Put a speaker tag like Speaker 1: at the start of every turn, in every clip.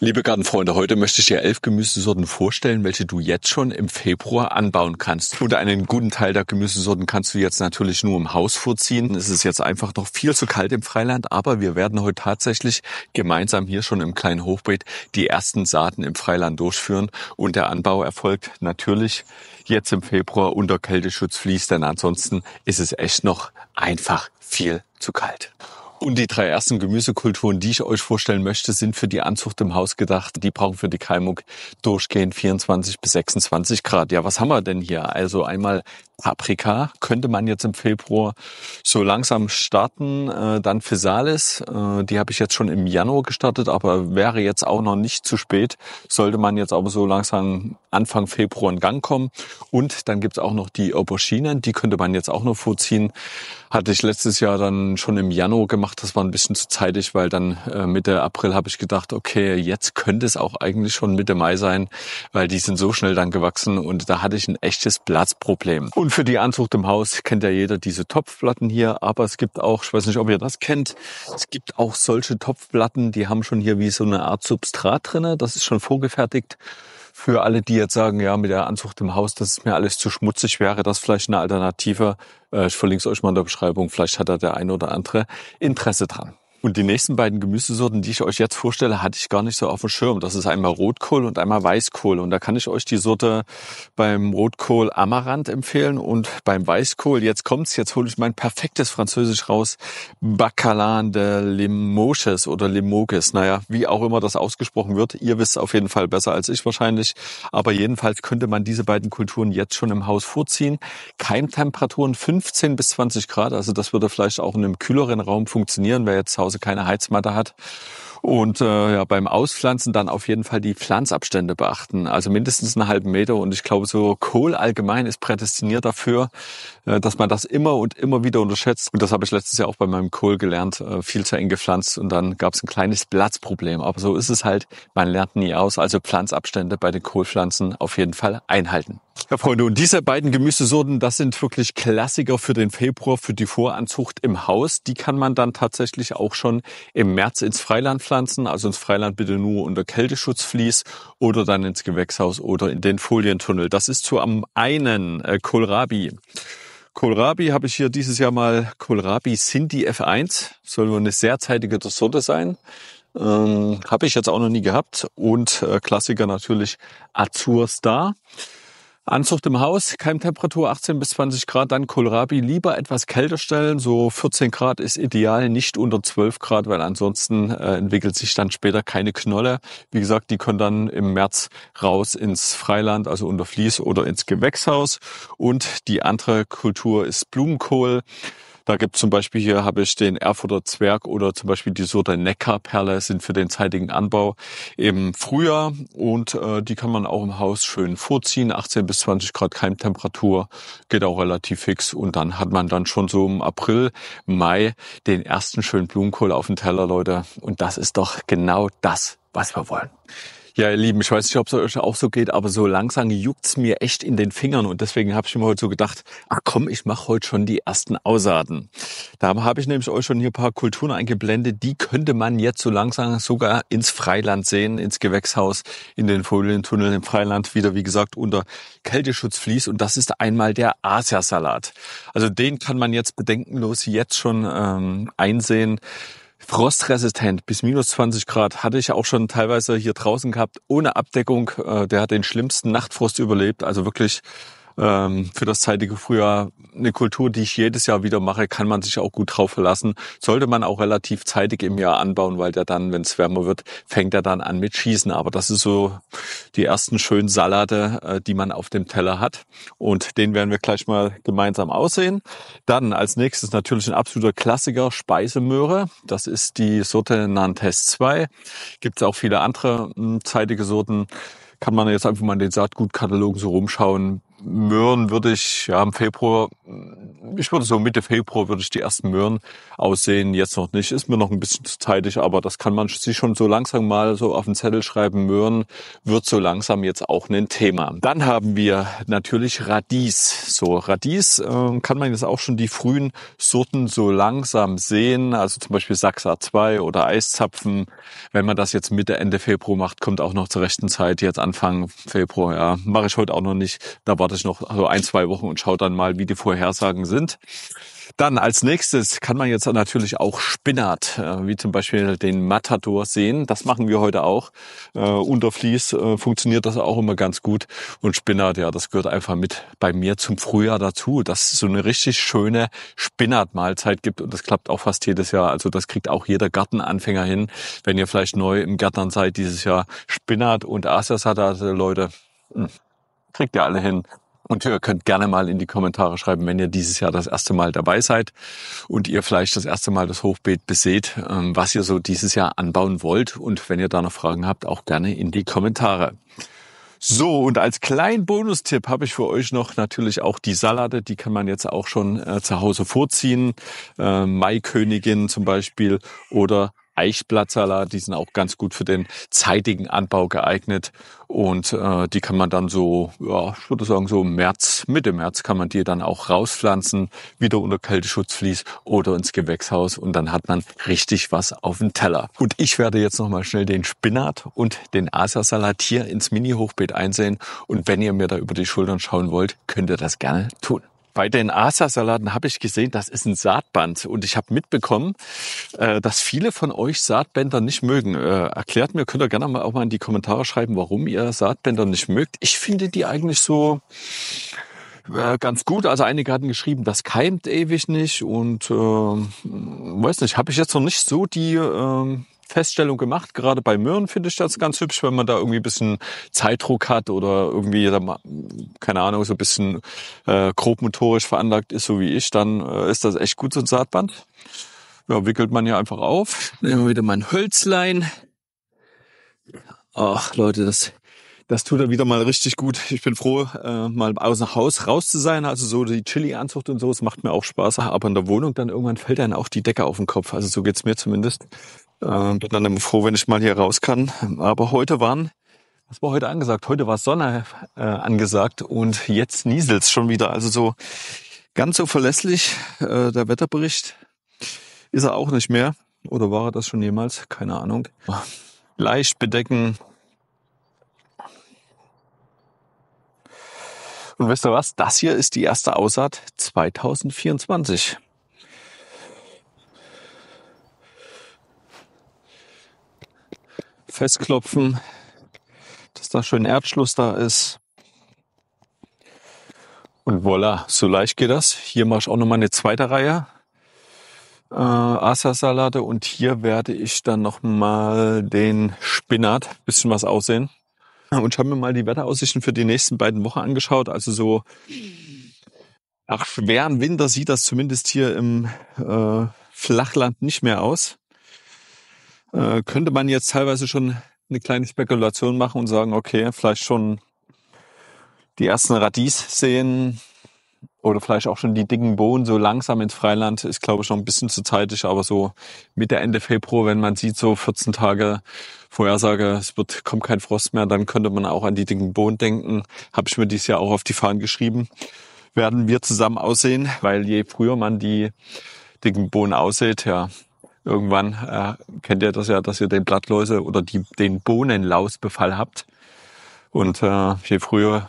Speaker 1: Liebe Gartenfreunde, heute möchte ich dir elf Gemüsesorten vorstellen, welche du jetzt schon im Februar anbauen kannst. Und einen guten Teil der Gemüsesorten kannst du jetzt natürlich nur im Haus vorziehen. Es ist jetzt einfach noch viel zu kalt im Freiland, aber wir werden heute tatsächlich gemeinsam hier schon im kleinen Hochbeet die ersten Saaten im Freiland durchführen. Und der Anbau erfolgt natürlich jetzt im Februar unter Kälteschutz fließt, denn ansonsten ist es echt noch einfach viel zu kalt. Und die drei ersten Gemüsekulturen, die ich euch vorstellen möchte, sind für die Anzucht im Haus gedacht. Die brauchen für die Keimung durchgehend 24 bis 26 Grad. Ja, was haben wir denn hier? Also einmal Paprika könnte man jetzt im Februar so langsam starten. Äh, dann Physalis, äh, die habe ich jetzt schon im Januar gestartet, aber wäre jetzt auch noch nicht zu spät. Sollte man jetzt aber so langsam Anfang Februar in Gang kommen. Und dann gibt es auch noch die Auberginen, die könnte man jetzt auch noch vorziehen. Hatte ich letztes Jahr dann schon im Januar gemacht gemacht. Das war ein bisschen zu zeitig, weil dann äh, Mitte April habe ich gedacht, okay, jetzt könnte es auch eigentlich schon Mitte Mai sein, weil die sind so schnell dann gewachsen und da hatte ich ein echtes Platzproblem. Und für die Anzucht im Haus kennt ja jeder diese Topfplatten hier, aber es gibt auch, ich weiß nicht, ob ihr das kennt, es gibt auch solche Topfplatten, die haben schon hier wie so eine Art Substrat drinne. das ist schon vorgefertigt für alle, die jetzt sagen, ja, mit der Anzucht im Haus, das ist mir alles zu schmutzig wäre, das vielleicht eine Alternative. Äh, ich verlinke es euch mal in der Beschreibung. Vielleicht hat da der ein oder andere Interesse dran. Und die nächsten beiden Gemüsesorten, die ich euch jetzt vorstelle, hatte ich gar nicht so auf dem Schirm. Das ist einmal Rotkohl und einmal Weißkohl. Und da kann ich euch die Sorte beim Rotkohl Amaranth empfehlen und beim Weißkohl, jetzt kommt's, jetzt hole ich mein perfektes Französisch raus, Bacalan de Limoges oder Limoges. Naja, wie auch immer das ausgesprochen wird. Ihr wisst auf jeden Fall besser als ich wahrscheinlich. Aber jedenfalls könnte man diese beiden Kulturen jetzt schon im Haus vorziehen. Keimtemperaturen 15 bis 20 Grad. Also das würde vielleicht auch in einem kühleren Raum funktionieren, wer jetzt Hause keine Heizmatte hat. Und äh, ja, beim Auspflanzen dann auf jeden Fall die Pflanzabstände beachten. Also mindestens einen halben Meter. Und ich glaube, so Kohl allgemein ist prädestiniert dafür, äh, dass man das immer und immer wieder unterschätzt. Und das habe ich letztes Jahr auch bei meinem Kohl gelernt, äh, viel zu eng gepflanzt und dann gab es ein kleines Platzproblem. Aber so ist es halt, man lernt nie aus. Also Pflanzabstände bei den Kohlpflanzen auf jeden Fall einhalten. Ja, Freunde, und diese beiden Gemüsesorten, das sind wirklich Klassiker für den Februar, für die Voranzucht im Haus. Die kann man dann tatsächlich auch schon im März ins Freiland pflanzen. Also ins Freiland bitte nur unter Kälteschutzvlies oder dann ins Gewächshaus oder in den Folientunnel. Das ist zu am einen äh, Kohlrabi. Kohlrabi habe ich hier dieses Jahr mal Kohlrabi Sinti F1. Soll wohl eine sehr zeitige Sorte sein. Ähm, habe ich jetzt auch noch nie gehabt. Und äh, Klassiker natürlich Azur Star. Anzucht im Haus, Keimtemperatur 18 bis 20 Grad, dann Kohlrabi lieber etwas kälter stellen. So 14 Grad ist ideal, nicht unter 12 Grad, weil ansonsten äh, entwickelt sich dann später keine Knolle. Wie gesagt, die können dann im März raus ins Freiland, also unter Vlies oder ins Gewächshaus. Und die andere Kultur ist Blumenkohl. Da gibt es zum Beispiel hier, habe ich den Erfurter Zwerg oder zum Beispiel die Sorte Neckarperle sind für den zeitigen Anbau im Frühjahr und äh, die kann man auch im Haus schön vorziehen. 18 bis 20 Grad Keimtemperatur geht auch relativ fix und dann hat man dann schon so im April, Mai den ersten schönen Blumenkohl auf dem Teller, Leute. Und das ist doch genau das, was wir wollen. Ja, ihr Lieben, ich weiß nicht, ob es euch auch so geht, aber so langsam juckt's mir echt in den Fingern und deswegen habe ich mir heute so gedacht, ach komm, ich mache heute schon die ersten Ausarten. Da habe ich nämlich euch schon hier ein paar Kulturen eingeblendet, die könnte man jetzt so langsam sogar ins Freiland sehen, ins Gewächshaus, in den Folientunnel im Freiland, wieder wie gesagt unter Kälteschutz fließt und das ist einmal der Asiasalat. Also den kann man jetzt bedenkenlos jetzt schon ähm, einsehen frostresistent bis minus 20 Grad. Hatte ich auch schon teilweise hier draußen gehabt, ohne Abdeckung. Äh, der hat den schlimmsten Nachtfrost überlebt. Also wirklich ähm, für das zeitige Frühjahr eine Kultur, die ich jedes Jahr wieder mache, kann man sich auch gut drauf verlassen. Sollte man auch relativ zeitig im Jahr anbauen, weil der dann, wenn es wärmer wird, fängt er dann an mit Schießen. Aber das ist so die ersten schönen Salate, äh, die man auf dem Teller hat. Und den werden wir gleich mal gemeinsam aussehen. Dann als nächstes natürlich ein absoluter Klassiker, Speisemöhre. Das ist die Sorte Nantes 2. Gibt es auch viele andere mh, hm, zeitige Sorten kann man jetzt einfach mal in den Saatgutkatalogen so rumschauen. Möhren würde ich ja im Februar, ich würde so Mitte Februar würde ich die ersten Möhren aussehen. Jetzt noch nicht, ist mir noch ein bisschen zu zeitig, aber das kann man sich schon so langsam mal so auf den Zettel schreiben. Möhren wird so langsam jetzt auch ein Thema. Dann haben wir natürlich Radies. So Radies äh, kann man jetzt auch schon die frühen Sorten so langsam sehen, also zum Beispiel Sachsa 2 oder Eiszapfen. Wenn man das jetzt Mitte Ende Februar macht, kommt auch noch zur rechten Zeit. Jetzt Anfang Februar, ja, mache ich heute auch noch nicht. Da war warte ich noch also ein, zwei Wochen und schaue dann mal, wie die Vorhersagen sind. Dann als nächstes kann man jetzt natürlich auch Spinnert, äh, wie zum Beispiel den Matador sehen. Das machen wir heute auch. Äh, unter Vlies äh, funktioniert das auch immer ganz gut. Und Spinnert, ja, das gehört einfach mit bei mir zum Frühjahr dazu, dass es so eine richtig schöne Spinnert-Mahlzeit gibt. Und das klappt auch fast jedes Jahr. Also das kriegt auch jeder Gartenanfänger hin. Wenn ihr vielleicht neu im Gärtnern seid dieses Jahr, Spinnert und also Leute. Mh hm, Kriegt ihr alle hin. Und ihr könnt gerne mal in die Kommentare schreiben, wenn ihr dieses Jahr das erste Mal dabei seid und ihr vielleicht das erste Mal das Hochbeet beseht, ähm, was ihr so dieses Jahr anbauen wollt. Und wenn ihr da noch Fragen habt, auch gerne in die Kommentare. So, und als kleinen Bonustipp habe ich für euch noch natürlich auch die Salate. Die kann man jetzt auch schon äh, zu Hause vorziehen. Äh, Maikönigin zum Beispiel oder Eichblattsalat, die sind auch ganz gut für den zeitigen Anbau geeignet. Und äh, die kann man dann so, ja, ich würde sagen, so März, Mitte März kann man die dann auch rauspflanzen, wieder unter Kälteschutzvlies oder ins Gewächshaus und dann hat man richtig was auf dem Teller. Und ich werde jetzt nochmal schnell den Spinat und den Asersalat hier ins Mini-Hochbeet einsehen. Und wenn ihr mir da über die Schultern schauen wollt, könnt ihr das gerne tun bei den Asa-Salaten habe ich gesehen, das ist ein Saatband. Und ich habe mitbekommen, äh, dass viele von euch Saatbänder nicht mögen. Äh, erklärt mir, könnt ihr gerne mal auch mal in die Kommentare schreiben, warum ihr Saatbänder nicht mögt. Ich finde die eigentlich so äh, ganz gut. Also einige hatten geschrieben, das keimt ewig nicht. Und ähm, weiß nicht, habe ich jetzt noch nicht so die ähm, Feststellung gemacht. Gerade bei Möhren finde ich das ganz hübsch, wenn man da irgendwie ein bisschen Zeitdruck hat oder irgendwie, keine Ahnung, so ein bisschen äh, grobmotorisch veranlagt ist, so wie ich, dann äh, ist das echt gut, so ein Saatband. Ja, wickelt man hier einfach auf. Nehmen wir wieder mein Hölzlein. Ach, Leute, das, das tut er wieder mal richtig gut. Ich bin froh, äh, mal aus dem Haus raus zu sein. Also so die Chili-Anzucht und so, es macht mir auch Spaß. Aber in der Wohnung dann irgendwann fällt einem auch die Decke auf den Kopf. Also so geht's mir zumindest. Äh, bin dann immer froh, wenn ich mal hier raus kann. Aber heute waren, was war heute angesagt? Heute war Sonne äh, angesagt und jetzt nieselt's schon wieder. Also so ganz so verlässlich äh, der Wetterbericht ist er auch nicht mehr. Oder war er das schon jemals? Keine Ahnung. Leicht bedecken. Und wisst ihr was? Das hier ist die erste Aussaat 2024. festklopfen, dass da schön Erdschluss da ist. Und voilà, so leicht geht das. Hier mache ich auch nochmal eine zweite Reihe äh, Asa-Salate und hier werde ich dann nochmal den Spinat, bisschen was aussehen. Und ich habe mir mal die Wetteraussichten für die nächsten beiden Wochen angeschaut. Also so nach schweren Winter sieht das zumindest hier im äh, Flachland nicht mehr aus. Äh, könnte man jetzt teilweise schon eine kleine Spekulation machen und sagen, okay, vielleicht schon die ersten Radies sehen oder vielleicht auch schon die dicken Bohnen so langsam ins Freiland ist, glaube ich, noch ein bisschen zu zeitig, aber so Mitte, Ende Februar, wenn man sieht, so 14 Tage Vorhersage, es wird, kommt kein Frost mehr, dann könnte man auch an die dicken Bohnen denken. Habe ich mir dieses Jahr auch auf die Fahnen geschrieben. Werden wir zusammen aussehen, weil je früher man die dicken Bohnen aussieht, ja, Irgendwann äh, kennt ihr das ja, dass ihr den Blattläuse oder die, den Bohnenlausbefall habt. Und äh, je früher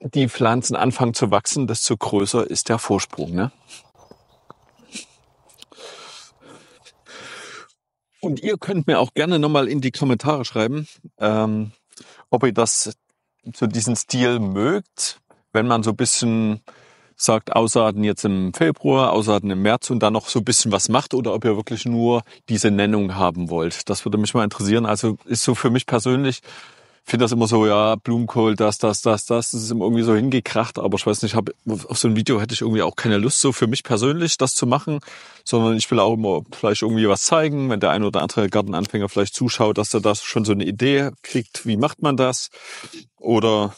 Speaker 1: die Pflanzen anfangen zu wachsen, desto größer ist der Vorsprung. Ne? Und ihr könnt mir auch gerne nochmal in die Kommentare schreiben, ähm, ob ihr das zu so diesem Stil mögt, wenn man so ein bisschen sagt, Ausarten jetzt im Februar, Ausarten im März und dann noch so ein bisschen was macht oder ob ihr wirklich nur diese Nennung haben wollt. Das würde mich mal interessieren. Also ist so für mich persönlich, finde das immer so, ja, Blumenkohl, das, das, das, das, das ist immer irgendwie so hingekracht, aber ich weiß nicht, hab, auf so ein Video hätte ich irgendwie auch keine Lust, so für mich persönlich das zu machen, sondern ich will auch immer vielleicht irgendwie was zeigen, wenn der ein oder andere Gartenanfänger vielleicht zuschaut, dass er das schon so eine Idee kriegt, wie macht man das oder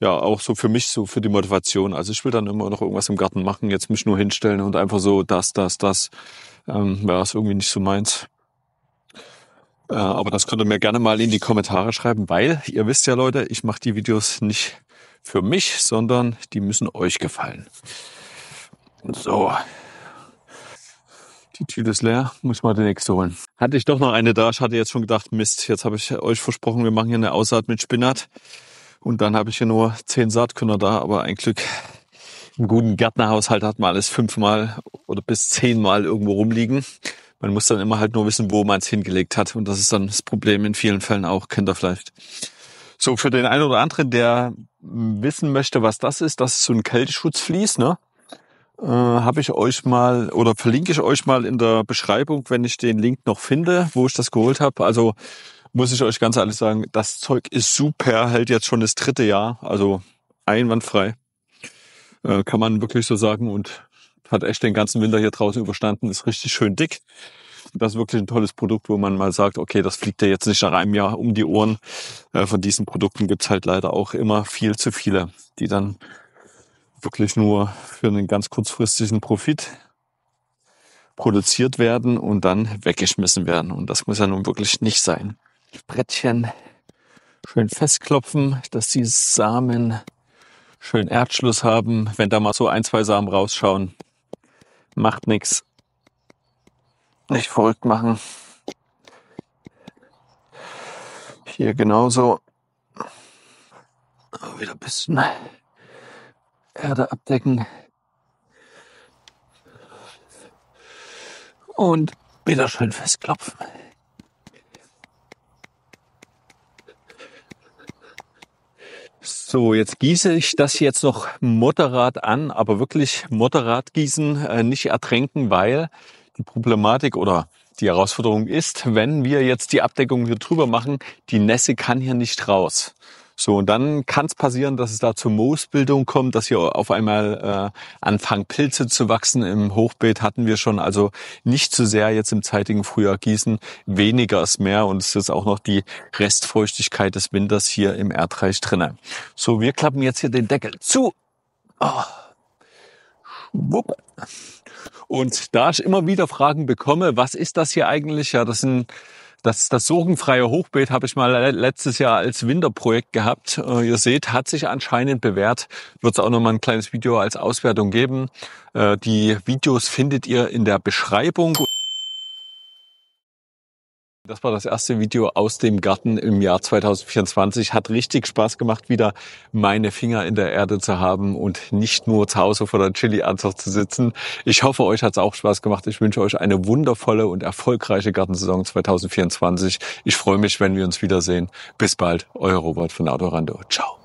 Speaker 1: ja auch so für mich, so für die Motivation. Also ich will dann immer noch irgendwas im Garten machen, jetzt mich nur hinstellen und einfach so das, das, das. Ähm, Wäre ist irgendwie nicht so meins. Äh, aber das könnt ihr mir gerne mal in die Kommentare schreiben, weil ihr wisst ja, Leute, ich mache die Videos nicht für mich, sondern die müssen euch gefallen. So. Die Tüte ist leer, muss mal die nächste holen. Hatte ich doch noch eine da. Ich hatte jetzt schon gedacht, Mist, jetzt habe ich euch versprochen, wir machen hier eine Aussaat mit Spinat. Und dann habe ich hier nur zehn Saatkörner da, aber ein Glück. Im guten Gärtnerhaushalt hat man alles fünfmal oder bis zehnmal irgendwo rumliegen. Man muss dann immer halt nur wissen, wo man es hingelegt hat. Und das ist dann das Problem in vielen Fällen auch, kennt ihr vielleicht. So, für den einen oder anderen, der hm, wissen möchte, was das ist, das ist so ein Kälteschutzvlies, ne? Äh, Habe ich euch mal oder verlinke ich euch mal in der Beschreibung, wenn ich den Link noch finde, wo ich das geholt habe. Also muss ich euch ganz ehrlich sagen, das Zeug ist super, hält jetzt schon das dritte Jahr, also einwandfrei. Äh, kann man wirklich so sagen und hat echt den ganzen Winter hier draußen überstanden, ist richtig schön dick. Das ist wirklich ein tolles Produkt, wo man mal sagt, okay, das fliegt ja jetzt nicht nach einem Jahr um die Ohren. Äh, von diesen Produkten gibt's halt leider auch immer viel zu viele, die dann wirklich nur für einen ganz kurzfristigen Profit produziert werden und dann weggeschmissen werden. Und das muss ja nun wirklich nicht sein. Brettchen schön festklopfen, dass die Samen schön Erdschluss haben. Wenn da mal so ein, zwei Samen rausschauen, macht nichts. Nicht verrückt machen. Hier genauso. Wieder ein bisschen Erde abdecken. Und wieder schön festklopfen. So, jetzt gieße ich das jetzt noch moderat an, aber wirklich moderat gießen, äh, nicht ertränken, weil die Problematik oder die Herausforderung ist, wenn wir jetzt die Abdeckung hier drüber machen, die Nässe kann hier nicht raus. So, und dann kann es passieren, dass es da zur Moosbildung kommt, dass hier auf einmal äh, anfangen Pilze zu wachsen. Im Hochbeet hatten wir schon, also nicht zu so sehr jetzt im zeitigen Frühjahr gießen, weniger ist mehr und es ist auch noch die Restfeuchtigkeit des Winters hier im Erdreich drinnen. So, wir klappen jetzt hier den Deckel zu. Oh. Schwupp. Und da ich immer wieder Fragen bekomme, was ist das hier eigentlich? Ja, das sind das, das sogenfreie Hochbeet habe ich mal letztes Jahr als Winterprojekt gehabt. Äh, ihr seht, hat sich anscheinend bewährt. Wird es auch nochmal ein kleines Video als Auswertung geben. Äh, die Videos findet ihr in der Beschreibung. Das war das erste Video aus dem Garten im Jahr 2024. Hat richtig Spaß gemacht, wieder meine Finger in der Erde zu haben und nicht nur zu Hause vor der Chili-Anzucht zu sitzen. Ich hoffe, euch hat es auch Spaß gemacht. Ich wünsche euch eine wundervolle und erfolgreiche Gartensaison 2024. Ich freue mich, wenn wir uns wiedersehen. Bis bald, euer Robert von Adorando. Ciao.